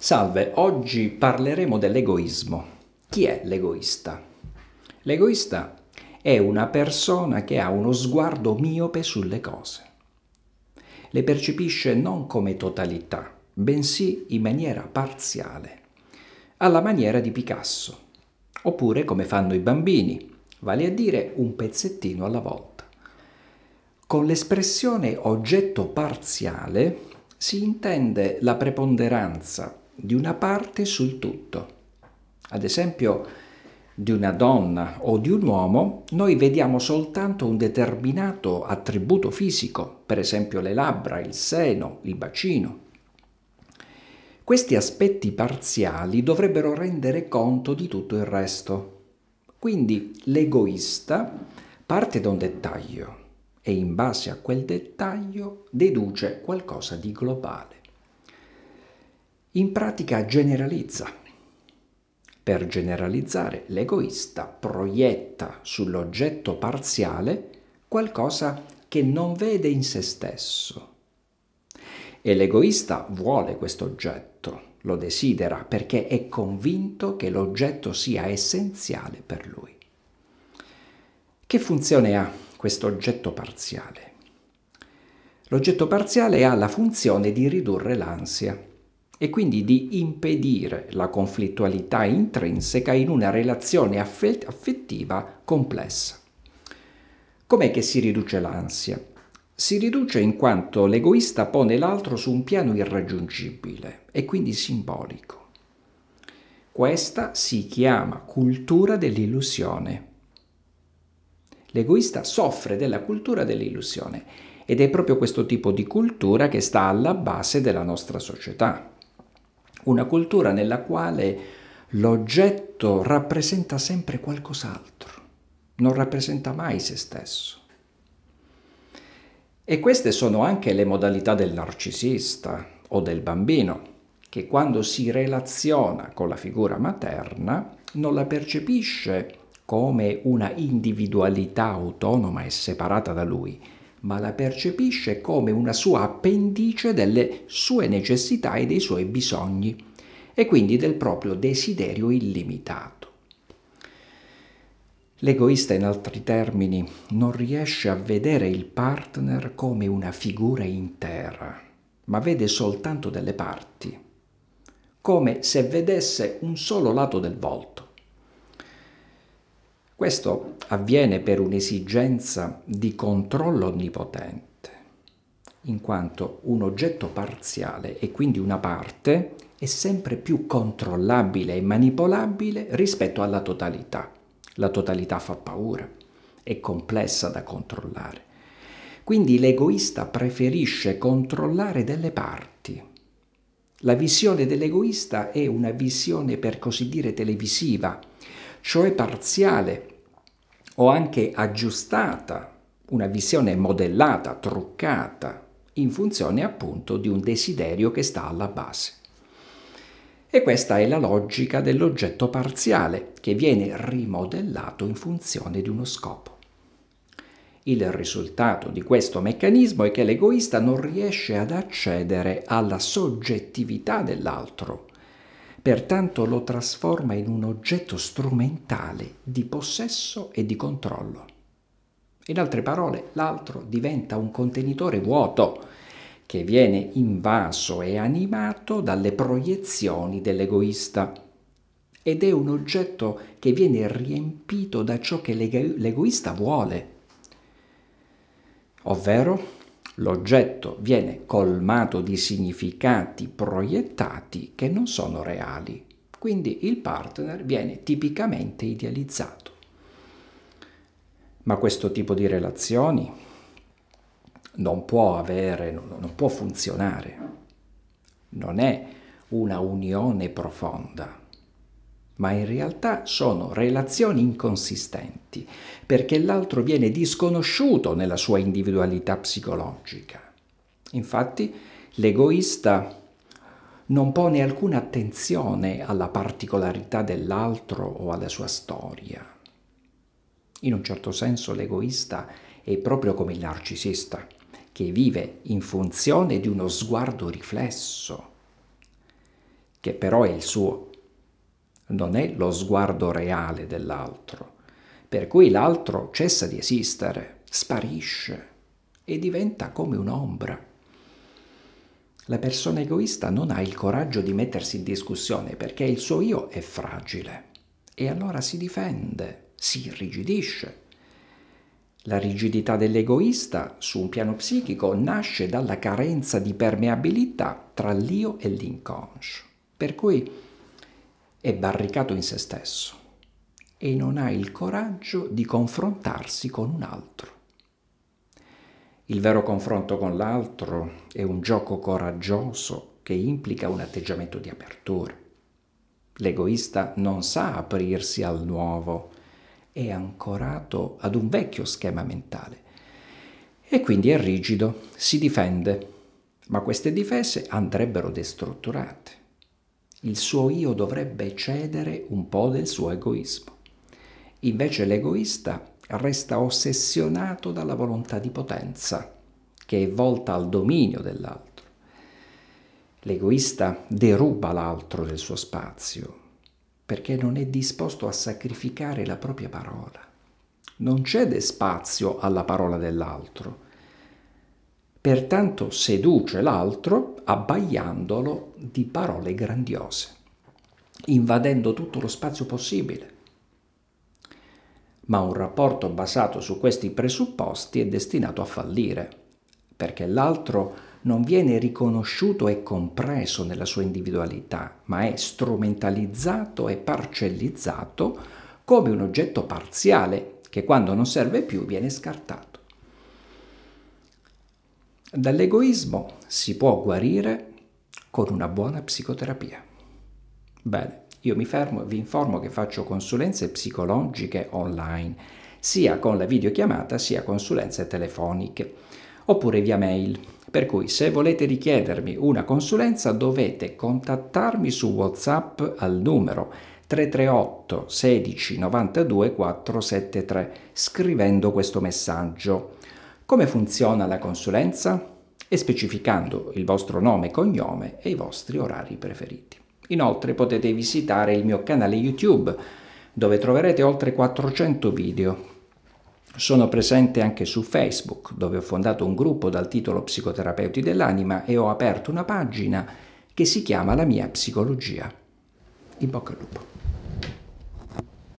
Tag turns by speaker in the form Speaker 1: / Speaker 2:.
Speaker 1: Salve, oggi parleremo dell'egoismo. Chi è l'egoista? L'egoista è una persona che ha uno sguardo miope sulle cose. Le percepisce non come totalità, bensì in maniera parziale, alla maniera di Picasso, oppure come fanno i bambini, vale a dire un pezzettino alla volta. Con l'espressione oggetto parziale si intende la preponderanza di una parte sul tutto. Ad esempio, di una donna o di un uomo, noi vediamo soltanto un determinato attributo fisico, per esempio le labbra, il seno, il bacino. Questi aspetti parziali dovrebbero rendere conto di tutto il resto. Quindi l'egoista parte da un dettaglio e in base a quel dettaglio deduce qualcosa di globale in pratica generalizza. Per generalizzare, l'egoista proietta sull'oggetto parziale qualcosa che non vede in se stesso. E l'egoista vuole questo oggetto, lo desidera perché è convinto che l'oggetto sia essenziale per lui. Che funzione ha questo oggetto parziale? L'oggetto parziale ha la funzione di ridurre l'ansia e quindi di impedire la conflittualità intrinseca in una relazione affettiva complessa. Com'è che si riduce l'ansia? Si riduce in quanto l'egoista pone l'altro su un piano irraggiungibile e quindi simbolico. Questa si chiama cultura dell'illusione. L'egoista soffre della cultura dell'illusione ed è proprio questo tipo di cultura che sta alla base della nostra società una cultura nella quale l'oggetto rappresenta sempre qualcos'altro, non rappresenta mai se stesso. E queste sono anche le modalità del narcisista o del bambino, che quando si relaziona con la figura materna non la percepisce come una individualità autonoma e separata da lui, ma la percepisce come una sua appendice delle sue necessità e dei suoi bisogni e quindi del proprio desiderio illimitato. L'egoista, in altri termini, non riesce a vedere il partner come una figura intera, ma vede soltanto delle parti, come se vedesse un solo lato del volto. Questo avviene per un'esigenza di controllo onnipotente, in quanto un oggetto parziale e quindi una parte è sempre più controllabile e manipolabile rispetto alla totalità. La totalità fa paura, è complessa da controllare. Quindi l'egoista preferisce controllare delle parti. La visione dell'egoista è una visione per così dire televisiva, cioè parziale o anche aggiustata, una visione modellata, truccata, in funzione appunto di un desiderio che sta alla base. E questa è la logica dell'oggetto parziale che viene rimodellato in funzione di uno scopo. Il risultato di questo meccanismo è che l'egoista non riesce ad accedere alla soggettività dell'altro, pertanto lo trasforma in un oggetto strumentale di possesso e di controllo. In altre parole, l'altro diventa un contenitore vuoto che viene invaso e animato dalle proiezioni dell'egoista ed è un oggetto che viene riempito da ciò che l'egoista vuole, ovvero L'oggetto viene colmato di significati proiettati che non sono reali, quindi il partner viene tipicamente idealizzato. Ma questo tipo di relazioni non può avere, non può funzionare, non è una unione profonda ma in realtà sono relazioni inconsistenti, perché l'altro viene disconosciuto nella sua individualità psicologica. Infatti, l'egoista non pone alcuna attenzione alla particolarità dell'altro o alla sua storia. In un certo senso l'egoista è proprio come il narcisista, che vive in funzione di uno sguardo riflesso, che però è il suo non è lo sguardo reale dell'altro, per cui l'altro cessa di esistere, sparisce e diventa come un'ombra. La persona egoista non ha il coraggio di mettersi in discussione perché il suo io è fragile e allora si difende, si irrigidisce. La rigidità dell'egoista su un piano psichico nasce dalla carenza di permeabilità tra l'io e l'inconscio, per cui è barricato in se stesso e non ha il coraggio di confrontarsi con un altro. Il vero confronto con l'altro è un gioco coraggioso che implica un atteggiamento di apertura. L'egoista non sa aprirsi al nuovo, è ancorato ad un vecchio schema mentale e quindi è rigido, si difende, ma queste difese andrebbero destrutturate il suo io dovrebbe cedere un po' del suo egoismo. Invece l'egoista resta ossessionato dalla volontà di potenza, che è volta al dominio dell'altro. L'egoista deruba l'altro del suo spazio, perché non è disposto a sacrificare la propria parola. Non cede spazio alla parola dell'altro, Pertanto seduce l'altro abbagliandolo di parole grandiose, invadendo tutto lo spazio possibile. Ma un rapporto basato su questi presupposti è destinato a fallire, perché l'altro non viene riconosciuto e compreso nella sua individualità, ma è strumentalizzato e parcellizzato come un oggetto parziale che quando non serve più viene scartato. Dall'egoismo si può guarire con una buona psicoterapia. Bene, io mi fermo vi informo che faccio consulenze psicologiche online, sia con la videochiamata sia consulenze telefoniche, oppure via mail. Per cui se volete richiedermi una consulenza dovete contattarmi su WhatsApp al numero 338 16 92 473 scrivendo questo messaggio come funziona la consulenza e specificando il vostro nome, cognome e i vostri orari preferiti. Inoltre potete visitare il mio canale YouTube dove troverete oltre 400 video. Sono presente anche su Facebook dove ho fondato un gruppo dal titolo Psicoterapeuti dell'anima e ho aperto una pagina che si chiama La mia psicologia. In bocca al lupo.